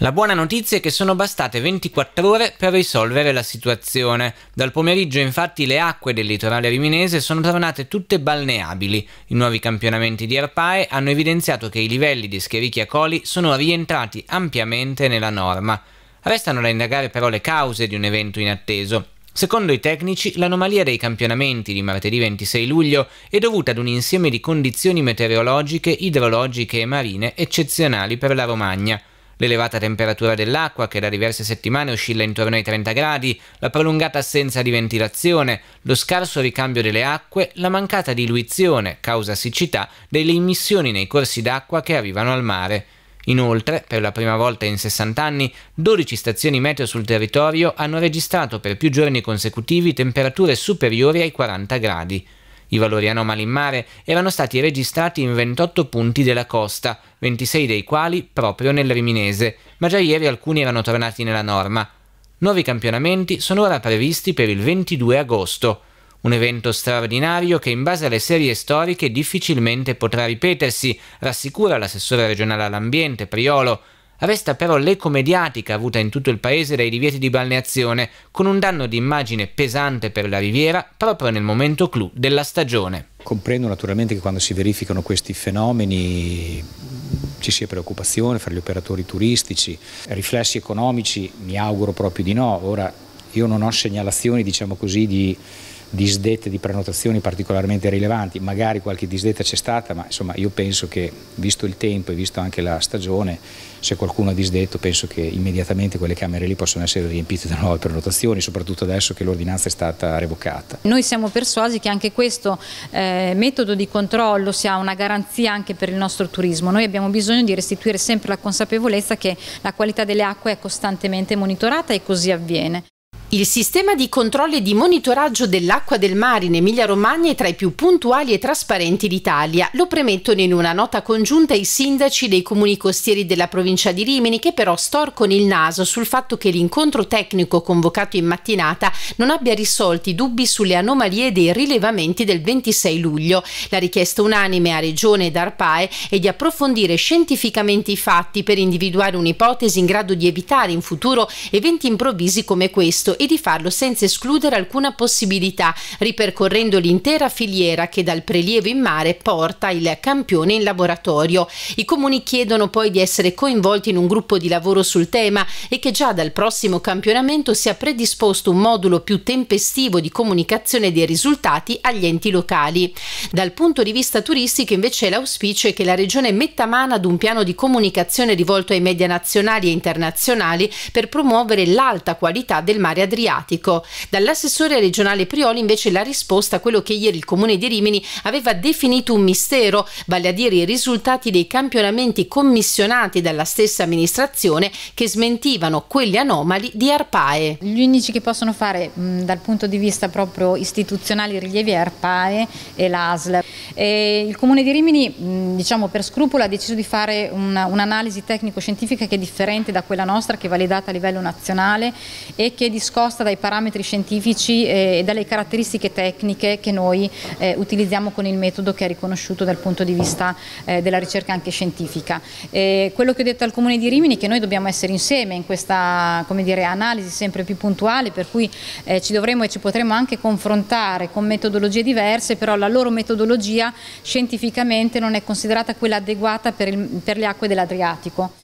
La buona notizia è che sono bastate 24 ore per risolvere la situazione. Dal pomeriggio infatti le acque del litorale riminese sono tornate tutte balneabili. I nuovi campionamenti di Arpae hanno evidenziato che i livelli di Scherichia Coli sono rientrati ampiamente nella norma. Restano da indagare però le cause di un evento inatteso. Secondo i tecnici, l'anomalia dei campionamenti di martedì 26 luglio è dovuta ad un insieme di condizioni meteorologiche, idrologiche e marine eccezionali per la Romagna l'elevata temperatura dell'acqua che da diverse settimane oscilla intorno ai 30 gradi, la prolungata assenza di ventilazione, lo scarso ricambio delle acque, la mancata diluizione, causa siccità, delle immissioni nei corsi d'acqua che arrivano al mare. Inoltre, per la prima volta in 60 anni, 12 stazioni meteo sul territorio hanno registrato per più giorni consecutivi temperature superiori ai 40 gradi. I valori anomali in mare erano stati registrati in 28 punti della costa, 26 dei quali proprio nel Riminese, ma già ieri alcuni erano tornati nella norma. Nuovi campionamenti sono ora previsti per il 22 agosto, un evento straordinario che in base alle serie storiche difficilmente potrà ripetersi, rassicura l'assessore regionale all'ambiente Priolo, avesta però l'eco mediatica avuta in tutto il paese dai divieti di balneazione, con un danno di immagine pesante per la riviera proprio nel momento clou della stagione. Comprendo naturalmente che quando si verificano questi fenomeni ci sia preoccupazione fra gli operatori turistici, riflessi economici mi auguro proprio di no, ora io non ho segnalazioni diciamo così di disdette di prenotazioni particolarmente rilevanti, magari qualche disdetta c'è stata, ma insomma io penso che visto il tempo e visto anche la stagione, se qualcuno ha disdetto penso che immediatamente quelle camere lì possono essere riempite da nuove prenotazioni, soprattutto adesso che l'ordinanza è stata revocata. Noi siamo persuasi che anche questo eh, metodo di controllo sia una garanzia anche per il nostro turismo, noi abbiamo bisogno di restituire sempre la consapevolezza che la qualità delle acque è costantemente monitorata e così avviene. Il sistema di controllo e di monitoraggio dell'acqua del mare in Emilia-Romagna è tra i più puntuali e trasparenti d'Italia. Lo premettono in una nota congiunta i sindaci dei comuni costieri della provincia di Rimini, che però storcono il naso sul fatto che l'incontro tecnico convocato in mattinata non abbia risolto i dubbi sulle anomalie dei rilevamenti del 26 luglio. La richiesta unanime a Regione ed Arpae è di approfondire scientificamente i fatti per individuare un'ipotesi in grado di evitare in futuro eventi improvvisi come questo e di farlo senza escludere alcuna possibilità, ripercorrendo l'intera filiera che dal prelievo in mare porta il campione in laboratorio. I comuni chiedono poi di essere coinvolti in un gruppo di lavoro sul tema e che già dal prossimo campionamento sia predisposto un modulo più tempestivo di comunicazione dei risultati agli enti locali. Dal punto di vista turistico invece l'auspicio è che la regione metta mano ad un piano di comunicazione rivolto ai media nazionali e internazionali per promuovere l'alta qualità del mare Adriatico. Dall'assessore regionale Prioli invece la risposta a quello che ieri il comune di Rimini aveva definito un mistero, vale a dire i risultati dei campionamenti commissionati dalla stessa amministrazione che smentivano quelli anomali di Arpae. Gli unici che possono fare dal punto di vista proprio istituzionale rilievi è Arpae e l'ASL. il comune di Rimini diciamo per scrupolo ha deciso di fare un'analisi tecnico-scientifica che è differente da quella nostra che è validata a livello nazionale e che è di nascosta dai parametri scientifici eh, e dalle caratteristiche tecniche che noi eh, utilizziamo con il metodo che è riconosciuto dal punto di vista eh, della ricerca anche scientifica. quello che ho detto al Comune di Rimini è che noi dobbiamo essere insieme in questa dire, analisi sempre più puntuale per cui ci dovremo e ci potremo anche confrontare con metodologie diverse, però la loro metodologia scientificamente non è considerata quella adeguata per, il, per le acque dell'Adriatico.